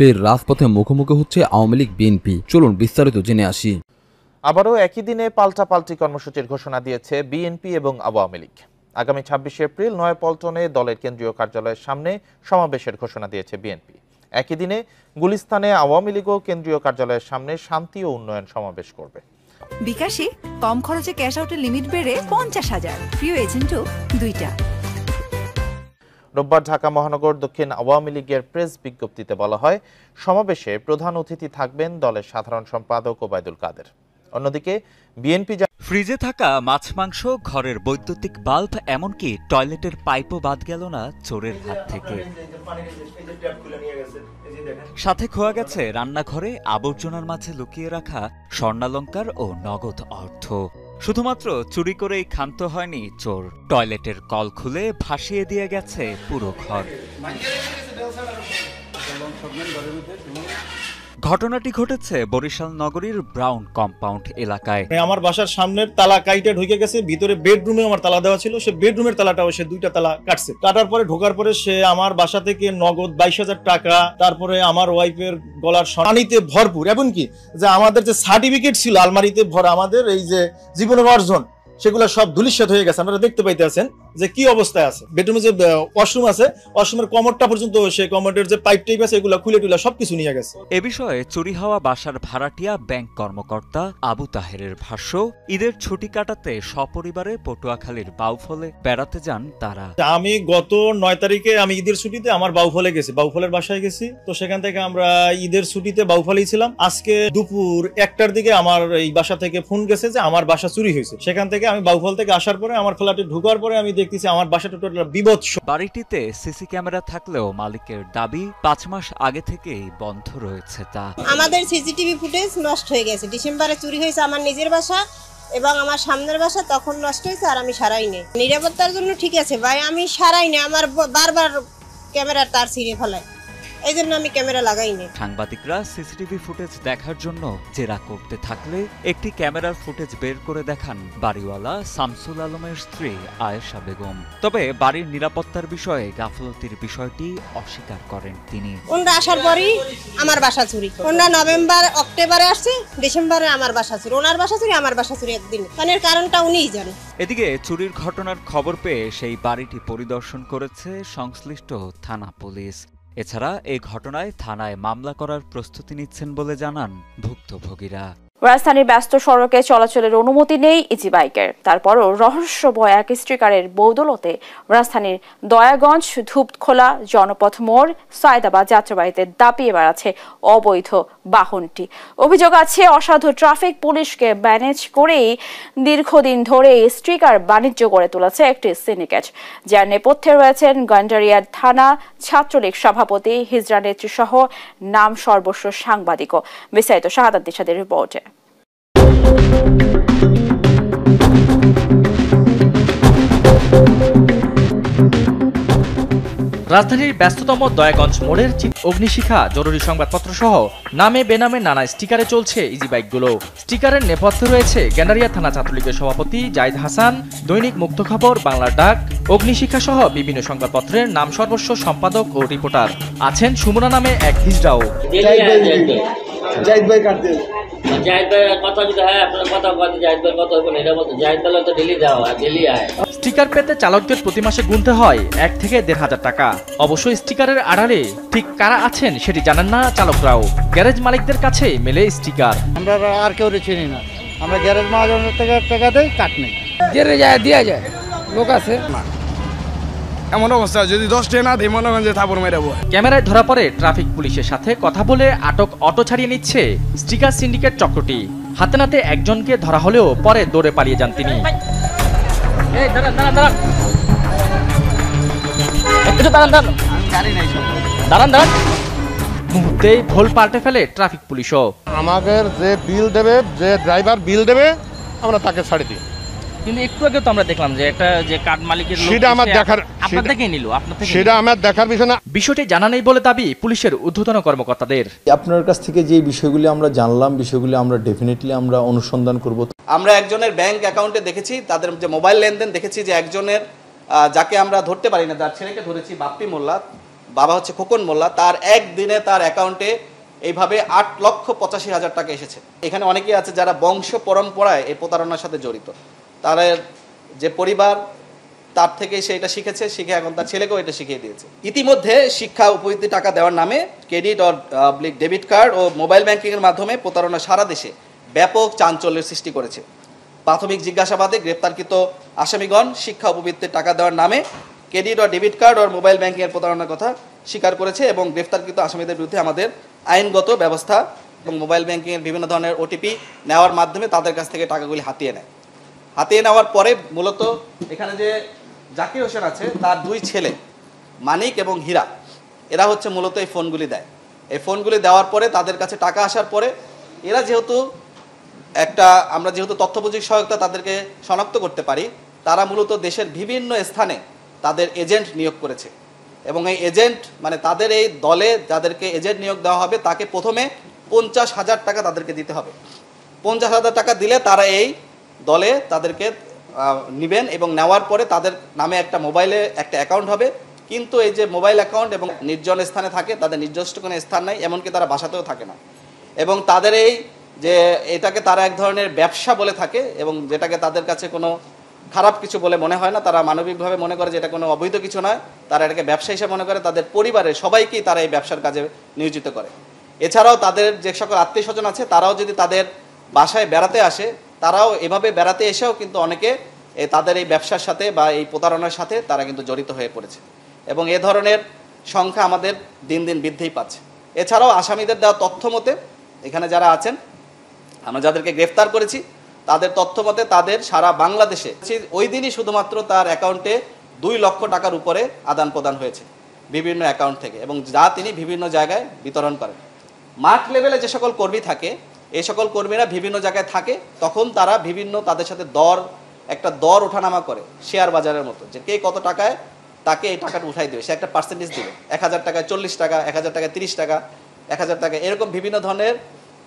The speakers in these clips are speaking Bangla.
ফের রাজপথে মুখোমুখি হচ্ছে আওয়ামী লীগ বিএনপি চলুন বিস্তারিত জেনে আসি আবারও একই দিনে পাল্টা পাল্টি কর্মসূচির ঘোষণা দিয়েছে বিএনপি এবং আওয়ামী লীগ আগামী ছাব্বিশে এপ্রিল নয়াপল্টনে দলের কেন্দ্রীয় কার্যালয়ের সামনে সমাবেশের ঘোষণা দিয়েছে বিএনপি একই দিনে গুলিস্তানে আওয়ামী লীগও কেন্দ্রীয় কার্যালয়ের সামনে শান্তি ও উন্নয়ন সমাবেশ করবে বিকাশে কম খরচে ক্যাশ আউটের লিমিট বেড়ে পঞ্চাশ হাজার প্রিয় এজেন্টও দুইটা রোববার ঢাকা মহানগর দক্ষিণ আওয়ামী লীগের প্রেস বিজ্ঞপ্তিতে বলা হয় সমাবেশে প্রধান অতিথি থাকবেন দলের সাধারণ সম্পাদক ওবায়দুল কাদের অন্যদিকে বিএনপি ফ্রিজে থাকা মাছ মাংস ঘরের বৈদ্যুতিক বাল্ব এমনকি টয়লেটের পাইপও বাদ গেল না চোরের হাত থেকে সাথে খোয়া গেছে রান্নাঘরে আবর্জনার মাঝে লুকিয়ে রাখা স্বর্ণালঙ্কার ও নগদ অর্থ শুধুমাত্র চুরি করেই ক্ষান্ত হয়নি চোর টয়লেটের কল খুলে ভাসিয়ে দিয়ে গেছে পুরো ঘর ঘটনাটি ঘটেছে বরিশাল নগরীর ব্রাউন কম্পাউন্ড এলাকায় মানে আমার বাসার সামনের তালা কাইটে ঢুকে গেছে ভিতরে বেডরুমে আমার তালা দেওয়া ছিল সে বেডরুমের তালাটাও সে দুইটা তালা কাটছে কাটার পরে ঢোকার পরে সে আমার বাসা থেকে নগদ বাইশ হাজার টাকা তারপরে আমার ওয়াইফের গলার সানিতে ভরপুর এমনকি যে আমাদের যে সার্টিফিকেট ছিল আলমারিতে ভরা আমাদের এই যে জীবন অর্জন সেগুলো সব ধুলিশ্বাত হয়ে গেছে আপনারা দেখতে পাইতে আছেন যে কি অবস্থায় আছে বেডরুমে যে ওয়াশরুম আছে ওয়াশরুমের কমরটা পর্যন্ত সেই কমরের যে পাইপ টাইপ আছে এগুলো খুলে টুলে সবকিছু নিয়ে গেছে এ বিষয়ে চুরি হওয়া বাসার ভাড়াটিয়া ব্যাংক কর্মকর্তা আবু তাহেরের ভাষ্য ঈদের ছুটি কাটাতে সপরিবারে পটুয়াখালীর বাউফলে বেড়াতে যান তারা আমি গত নয় তারিখে আমি ঈদের ছুটিতে আমার বাউফলে গেছি বাউফলের বাসায় গেছি তো সেখান থেকে আমরা ঈদের ছুটিতে বাউফলেই ছিলাম আজকে দুপুর একটার দিকে আমার এই বাসা থেকে ফোন গেছে যে আমার বাসা চুরি হয়েছে সেখান থেকে আমি বাউফল থেকে আসার পরে আমার ফ্ল্যাটে ঢুকার পরে আমি দেখতেছি আমার বাসাটা টোটাল বিভৎস বাড়িটিতে সিসি ক্যামেরা থাকলেও মালিকের দাবি পাঁচ মাস আগে থেকেই বন্ধ রয়েছে তা আমাদের সিসিটিভি ফুটেজ নষ্ট হয়ে গেছে ডিসেম্বরে চুরি হয়েছে আমার নিজের বাসা এবং আমার সামনের বাসা তখন নষ্ট হয়েছে আর আমি সারাই নেই নিরাপত্তার জন্য ঠিক আছে ভাই আমি সারাই না আমার বারবার ক্যামেরার তার ছিঁড়ে ফেলায় এই জন্য আমি ক্যামেরা লাগাইনি সাংবাদিকরা সিসিটিভি ফুটেজ দেখার জন্য জেরা করতে থাকলে একটি ক্যামেরার ফুটেজ বের করে দেখান বাড়িওয়ালা শামসুল আলমের স্ত্রী আয়েশা বেগম তবে বাড়ির নিরাপত্তার বিষয়ে গাফলতির বিষয়টি অস্বীকার করেন তিনি ওনারা আসার পরই আমার বাসা চুরি ওনারা নভেম্বর অক্টোবরে আসছে ডিসেম্বরে আমার বাসা চুরি ওনার বাসা চুরি আমার বাসা চুরি একদিন মানে কারণটা উনিই জানেন এদিকে চুরির ঘটনার খবর পেয়ে সেই বাড়িটি পরিদর্শন করেছে সংশ্লিষ্ট থানা পুলিশ এছাড়া এ ঘটনায় থানায় মামলা করার প্রস্তুতি নিচ্ছেন বলে জানান ভুক্তভোগীরা রাজধানীর ব্যস্ত সড়কে চলাচলের অনুমতি নেই ইজিবাইকের তারপরও রহস্যময় এক স্ট্রিকারের বৌদলতে রাজধানীর দয়াগঞ্জ ধূপখোলা জনপথ মোড় সায়দাবাদ যাত্রাবাড়িতে দাপিয়ে বেড়াচ্ছে অবৈধ বাহনটি অভিযোগ আছে অসাধু ট্রাফিক পুলিশকে ম্যানেজ করেই দীর্ঘদিন ধরে স্ট্রিকার বাণিজ্য করে তুলেছে একটি সিনিকেট যার নেপথ্যে রয়েছেন গন্ডারিয়ার থানা ছাত্রলীগ সভাপতি হিজরা নেত্রী সহ নাম সর্বস্ব সাংবাদিকও বিস্তারিত শাহাদ দিশাদের রিপোর্টে রাজধানীর ব্যস্ততম দয়াগঞ্জ মোড়ের অগ্নিশিখা জরুরি সংবাদপত্র সহ নামে বেনামে নানা স্টিকারে চলছে ইজি বাইকগুলো স্টিকারের নেপথ্যে রয়েছে গ্যান্ডারিয়া থানা ছাত্রলীগের সভাপতি জাইদ হাসান দৈনিক মুক্ত খবর বাংলার ডাক অগ্নিশিখা সহ বিভিন্ন সংবাদপত্রের নাম সর্বস্ব সম্পাদক ও রিপোর্টার আছেন সুমনা নামে এক হিজড়াও স্টিকার পেতে চালকদের প্রতি মাসে গুনতে হয় এক থেকে দেড় হাজার টাকা অবশ্য স্টিকারের আড়ালে ঠিক কারা আছেন সেটি জানেন না চালকরাও গ্যারেজ মালিকদের কাছে মেলে স্টিকার আমরা আর কেউ চিনি না আমরা গ্যারেজ মহাজনের থেকে টাকা দেই কাট নেই গ্যারেজ দিয়ে যায় লোক আছে এমন অবস্থা যদি দশ ট্রেন না দিই মনে করেন যে থাপড় মেরে ক্যামেরায় ধরা পড়ে ট্রাফিক পুলিশের সাথে কথা বলে আটক অটো ছাড়িয়ে নিচ্ছে স্টিকার সিন্ডিকেট চক্রটি হাতে নাতে একজনকে ধরা হলেও পরে দৌড়ে পালিয়ে যান তিনি দাঁড়ান দাঁড়ান মুহূর্তেই ভোল পাল্টে ফেলে ট্রাফিক পুলিশও আমাদের যে বিল দেবে যে ড্রাইভার বিল দেবে আমরা তাকে ছাড়ি দিই কিন্তু একটু আগে তো আমরা দেখলাম যে একটা যে কার্ড মালিকের সেটা আমার দেখার নিল থেকে সেটা আমার দেখার বিষয় না বিষয়টি জানা নেই বলে দাবি পুলিশের ঊর্ধ্বতন কর্মকর্তাদের আপনার কাছ থেকে যে বিষয়গুলি আমরা জানলাম বিষয়গুলি আমরা ডেফিনেটলি আমরা অনুসন্ধান করব আমরা একজনের ব্যাংক অ্যাকাউন্টে দেখেছি তাদের যে মোবাইল লেনদেন দেখেছি যে একজনের যাকে আমরা ধরতে পারি না তার ছেলেকে ধরেছি বাপ্পি মোল্লা বাবা হচ্ছে খোকন মোল্লা তার একদিনে তার অ্যাকাউন্টে এইভাবে আট লক্ষ পঁচাশি হাজার টাকা এসেছে এখানে অনেকেই আছে যারা বংশ পরম্পরায় এই প্রতারণার সাথে জড়িত তাদের যে পরিবার তার থেকে সে এটা শিখেছে শিখে এখন তার ছেলেকেও এটা শিখিয়ে দিয়েছে ইতিমধ্যে শিক্ষা উপযুক্তি টাকা দেওয়ার নামে credit or public debit card ও মোবাইল ব্যাংকিংয়ের মাধ্যমে প্রতারণা সারা দেশে ব্যাপক চাঞ্চল্যের সৃষ্টি করেছে প্রাথমিক জিজ্ঞাসাবাদে গ্রেপ্তারকৃত আসামিগণ শিক্ষা উপবৃত্তির টাকা দেওয়ার নামে ক্রেডিট ও ডেবিট কার্ড ও মোবাইল ব্যাংকিংয়ের প্রতারণার কথা স্বীকার করেছে এবং গ্রেপ্তারকৃত আসামিদের বিরুদ্ধে আমাদের আইনগত ব্যবস্থা এবং মোবাইল ব্যাংকিংয়ের বিভিন্ন ধরনের ওটিপি নেওয়ার মাধ্যমে তাদের কাছ থেকে টাকাগুলি হাতিয়ে নেয় হাতিয়ে নেওয়ার পরে মূলত এখানে যে জাকির হোসেন আছে তার দুই ছেলে মানিক এবং হীরা এরা হচ্ছে মূলত এই ফোনগুলি দেয় এই ফোনগুলি দেওয়ার পরে তাদের কাছে টাকা আসার পরে এরা যেহেতু একটা আমরা যেহেতু তথ্যপ্রযুক্তি সহায়তা তাদেরকে শনাক্ত করতে পারি তারা মূলত দেশের বিভিন্ন স্থানে তাদের এজেন্ট নিয়োগ করেছে এবং এই এজেন্ট মানে তাদের এই দলে যাদেরকে এজেন্ট নিয়োগ দেওয়া হবে তাকে প্রথমে পঞ্চাশ হাজার টাকা তাদেরকে দিতে হবে পঞ্চাশ হাজার টাকা দিলে তারা এই দলে তাদেরকে নেবেন এবং নেওয়ার পরে তাদের নামে একটা মোবাইলে একটা অ্যাকাউন্ট হবে কিন্তু এই যে মোবাইল অ্যাকাউন্ট এবং নির্জন স্থানে থাকে তাদের নির্দিষ্ট কোনো স্থান নাই এমনকি তারা বাসাতেও থাকে না এবং তাদের এই যে এটাকে তারা এক ধরনের ব্যবসা বলে থাকে এবং যেটাকে তাদের কাছে কোনো খারাপ কিছু বলে মনে হয় না তারা মানবিকভাবে মনে করে যে এটা কোনো অবৈধ কিছু নয় তারা এটাকে ব্যবসা হিসেবে মনে করে তাদের পরিবারের সবাইকেই তারা এই ব্যবসার কাজে নিয়োজিত করে এছাড়াও তাদের যে সকল আত্মীয় স্বজন আছে তারাও যদি তাদের বাসায় বেড়াতে আসে তারাও এভাবে বেড়াতে এসেও কিন্তু অনেকে তাদের এই ব্যবসার সাথে বা এই প্রতারণার সাথে তারা কিন্তু জড়িত হয়ে পড়েছে এবং এ ধরনের সংখ্যা আমাদের দিন দিন বৃদ্ধিই পাচ্ছে এছাড়াও আসামিদের দেওয়া তথ্য মতে এখানে যারা আছেন আমরা যাদেরকে গ্রেফতার করেছি তাদের তথ্য মতে তাদের সারা বাংলাদেশে ওই দিনই শুধুমাত্র তার অ্যাকাউন্টে দুই লক্ষ টাকার উপরে আদান প্রদান হয়েছে বিভিন্ন অ্যাকাউন্ট থেকে এবং যা তিনি বিভিন্ন জায়গায় বিতরণ করেন মার্ক লেভেলে যে সকল কর্মী থাকে এই সকল কর্মীরা বিভিন্ন জায়গায় থাকে তখন তারা বিভিন্ন তাদের সাথে দর একটা দর ওঠানামা করে শেয়ার বাজারের মতো যে কে কত টাকায় তাকে এই টাকাটা উঠাই দেবে সে একটা পার্সেন্টেজ দেবে এক হাজার টাকায় চল্লিশ টাকা এক হাজার টাকায় তিরিশ টাকা এক হাজার টাকা এরকম বিভিন্ন ধরনের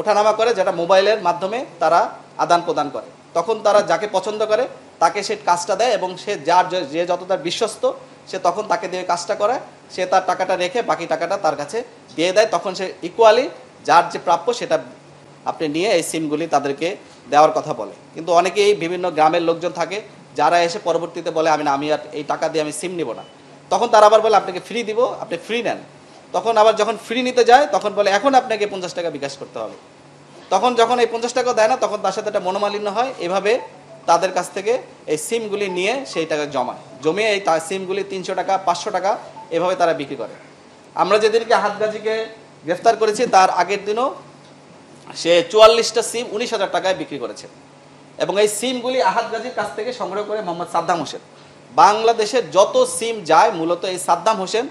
ওঠানামা করে যেটা মোবাইলের মাধ্যমে তারা আদান প্রদান করে তখন তারা যাকে পছন্দ করে তাকে সে কাজটা দেয় এবং সে যার যে যত তার বিশ্বস্ত সে তখন তাকে দিয়ে কাজটা করে সে তার টাকাটা রেখে বাকি টাকাটা তার কাছে দিয়ে দেয় তখন সে ইকুয়ালি যার যে প্রাপ্য সেটা আপনি নিয়ে এই সিমগুলি তাদেরকে দেওয়ার কথা বলে কিন্তু অনেকেই বিভিন্ন গ্রামের লোকজন থাকে যারা এসে পরবর্তীতে বলে আমি না আমি আর এই টাকা দিয়ে আমি সিম নিব না তখন তারা আবার বলে আপনাকে ফ্রি দিব আপনি ফ্রি নেন তখন আবার যখন ফ্রি নিতে যায় তখন বলে এখন আপনাকে পঞ্চাশ টাকা বিকাশ করতে হবে তখন যখন এই পঞ্চাশ টাকা দেয় না তখন তার সাথে একটা মনোমালিন্য হয় এভাবে তাদের কাছ থেকে এই সিমগুলি নিয়ে সেই টাকা জমায় জমিয়ে এই সিমগুলি তিনশো টাকা পাঁচশো টাকা এভাবে তারা বিক্রি করে আমরা যেদিনকে হাতগাজিকে গ্রেফতার করেছি তার আগের দিনও সে চুয়াল্লিশটা সিম উনিশ হাজার টাকায় বিক্রি করেছে এবং এই সিমগুলি আহাদ গাজীর কাছ থেকে সংগ্রহ করে মোহাম্মদ সাদ্দাম হোসেন বাংলাদেশের যত সিম যায় মূলত এই সাদ্দাম হোসেন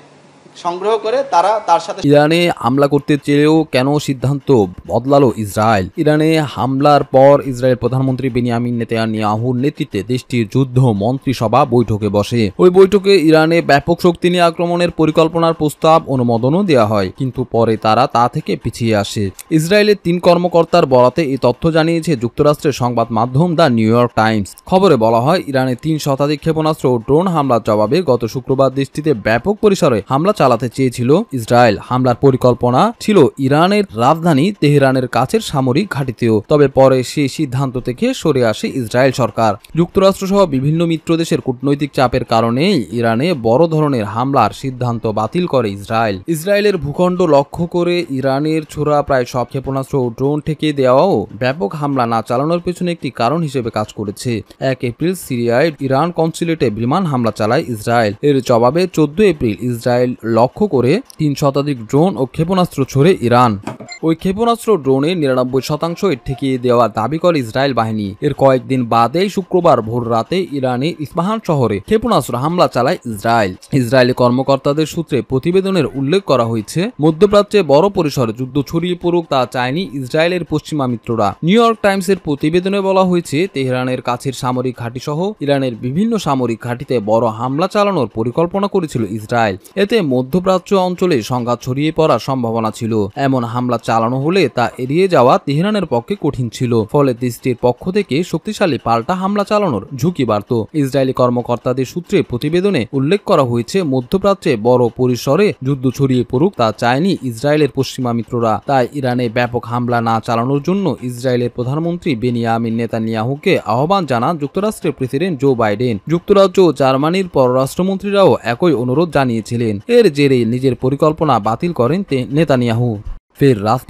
সংগ্রহ করে তারা তার সাথে ইরানে হামলা করতে চেয়েও কেন সিদ্ধান্ত বদলালো ইসরায়েল ইরানে হামলার পর ইসরায়েল প্রধানমন্ত্রী বেনিয়ামিন নেতানিয়াহুর নেতৃত্বে দেশটির যুদ্ধ মন্ত্রিসভা বৈঠকে বসে ওই বৈঠকে ইরানে ব্যাপক শক্তি নিয়ে আক্রমণের পরিকল্পনার প্রস্তাব অনুমোদনও দেওয়া হয় কিন্তু পরে তারা তা থেকে পিছিয়ে আসে ইসরায়েলের তিন কর্মকর্তার বরাতে এই তথ্য জানিয়েছে যুক্তরাষ্ট্রের সংবাদ মাধ্যম দ্য নিউ ইয়র্ক টাইমস খবরে বলা হয় ইরানে তিন শতাধিক ক্ষেপণাস্ত্র ও ড্রোন হামলার জবাবে গত শুক্রবার দেশটিতে ব্যাপক পরিসরে হামলা চালাতে চেয়েছিল ইসরায়েল হামলার পরিকল্পনা ছিল ইরানের রাজধানী তেহরানের কাছের সামরিক ঘাটিতেও তবে পরে সেই সিদ্ধান্ত থেকে সরে আসে ইসরায়েল সরকার যুক্তরাষ্ট্র সহ বিভিন্ন মিত্র দেশের কূটনৈতিক চাপের কারণেই ইরানে বড় ধরনের হামলার সিদ্ধান্ত বাতিল করে ইসরায়েল ইসরায়েলের ভূখণ্ড লক্ষ্য করে ইরানের ছোড়া প্রায় সব ক্ষেপণাস্ত্র ও ড্রোন ঠেকে দেওয়াও ব্যাপক হামলা না চালানোর পেছনে একটি কারণ হিসেবে কাজ করেছে এক এপ্রিল সিরিয়ায় ইরান কনসুলেটে বিমান হামলা চালায় ইসরায়েল এর জবাবে চোদ্দ এপ্রিল ইসরায়েল লক্ষ্য করে তিন শতাধিক ড্রোন ও ক্ষেপণাস্ত্র ছড়ে ইরান ওই ক্ষেপণাস্ত্র ড্রোনে নিরানব্বই শতাংশই ঠেকিয়ে দেওয়া দাবি করে ইসরায়েল বাহিনী এর কয়েকদিন বাদেই শুক্রবার ভোর রাতে ইরানে ইসমাহান শহরে ক্ষেপণাস্ত্র হামলা চালায় ইসরায়েল ইসরায়েলি কর্মকর্তাদের সূত্রে প্রতিবেদনের উল্লেখ করা হয়েছে মধ্যপ্রাচ্যে বড় পরিসরে যুদ্ধ ছড়িয়ে পড়ুক তা চায়নি ইসরায়েলের পশ্চিমা মিত্ররা নিউ ইয়র্ক টাইমসের প্রতিবেদনে বলা হয়েছে তেহরানের কাছের সামরিক ঘাঁটি সহ ইরানের বিভিন্ন সামরিক ঘাঁটিতে বড় হামলা চালানোর পরিকল্পনা করেছিল ইসরায়েল এতে মধ্যপ্রাচ্য অঞ্চলে সংঘাত ছড়িয়ে পড়ার সম্ভাবনা ছিল এমন হামলা চালানো হলে তা এড়িয়ে যাওয়া তেহরানের পক্ষে কঠিন ছিল ফলে দেশটির পক্ষ থেকে শক্তিশালী পাল্টা হামলা চালানোর ঝুঁকি বাড়ত ইসরায়েলি কর্মকর্তাদের সূত্রে প্রতিবেদনে উল্লেখ করা হয়েছে মধ্যপ্রাচ্যে বড় পরিসরে যুদ্ধ ছড়িয়ে পড়ুক তা চায়নি ইসরায়েলের পশ্চিমা মিত্ররা তাই ইরানে ব্যাপক হামলা না চালানোর জন্য ইসরায়েলের প্রধানমন্ত্রী বেনিয়ামিন নেতানিয়াহুকে আহ্বান জানান যুক্তরাষ্ট্রের প্রেসিডেন্ট জো বাইডেন যুক্তরাজ্য ও জার্মানির পররাষ্ট্রমন্ত্রীরাও একই অনুরোধ জানিয়েছিলেন এর জেরে নিজের পরিকল্পনা বাতিল করেন নেতানিয়াহু ফের রাস্তা